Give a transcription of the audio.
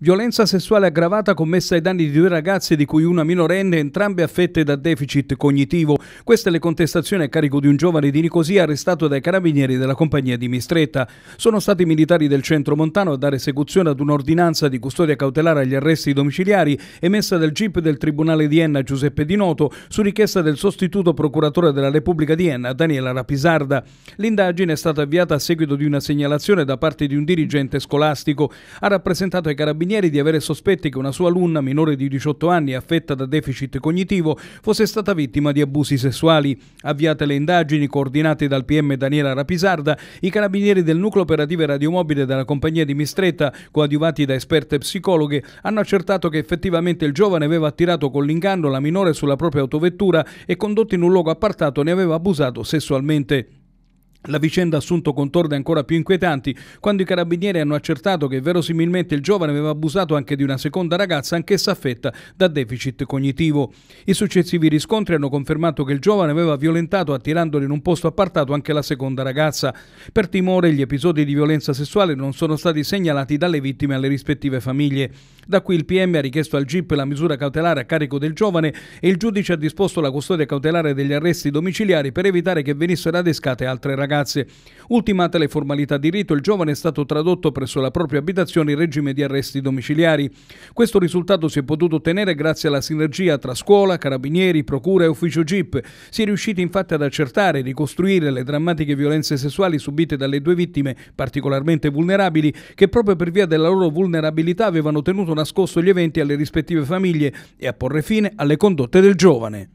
Violenza sessuale aggravata commessa ai danni di due ragazze di cui una minorenne, entrambe affette da deficit cognitivo. Queste le contestazioni a carico di un giovane di Nicosia arrestato dai carabinieri della compagnia di Mistretta. Sono stati i militari del centro montano a dare esecuzione ad un'ordinanza di custodia cautelare agli arresti domiciliari emessa dal GIP del Tribunale di Enna Giuseppe Di Noto su richiesta del sostituto procuratore della Repubblica di Enna Daniela Rapisarda. L'indagine è stata avviata a seguito di una segnalazione da parte di un dirigente scolastico. Ha rappresentato ai carabinieri carabinieri di avere sospetti che una sua alunna minore di 18 anni affetta da deficit cognitivo fosse stata vittima di abusi sessuali. Avviate le indagini coordinate dal PM Daniela Rapisarda, i carabinieri del nucleo operative radiomobile della compagnia di Mistretta, coadiuvati da esperte psicologhe, hanno accertato che effettivamente il giovane aveva attirato con l'inganno la minore sulla propria autovettura e condotto in un luogo appartato ne aveva abusato sessualmente. La vicenda ha assunto contorni ancora più inquietanti quando i carabinieri hanno accertato che verosimilmente il giovane aveva abusato anche di una seconda ragazza, anch'essa affetta da deficit cognitivo. I successivi riscontri hanno confermato che il giovane aveva violentato attirandolo in un posto appartato anche la seconda ragazza. Per timore gli episodi di violenza sessuale non sono stati segnalati dalle vittime alle rispettive famiglie. Da qui il PM ha richiesto al GIP la misura cautelare a carico del giovane e il giudice ha disposto la custodia cautelare degli arresti domiciliari per evitare che venissero adescate altre ragazze ragazze. Ultimata le formalità di rito, il giovane è stato tradotto presso la propria abitazione in regime di arresti domiciliari. Questo risultato si è potuto ottenere grazie alla sinergia tra scuola, carabinieri, procura e ufficio GIP. Si è riusciti infatti ad accertare e ricostruire le drammatiche violenze sessuali subite dalle due vittime, particolarmente vulnerabili, che proprio per via della loro vulnerabilità avevano tenuto nascosto gli eventi alle rispettive famiglie e a porre fine alle condotte del giovane.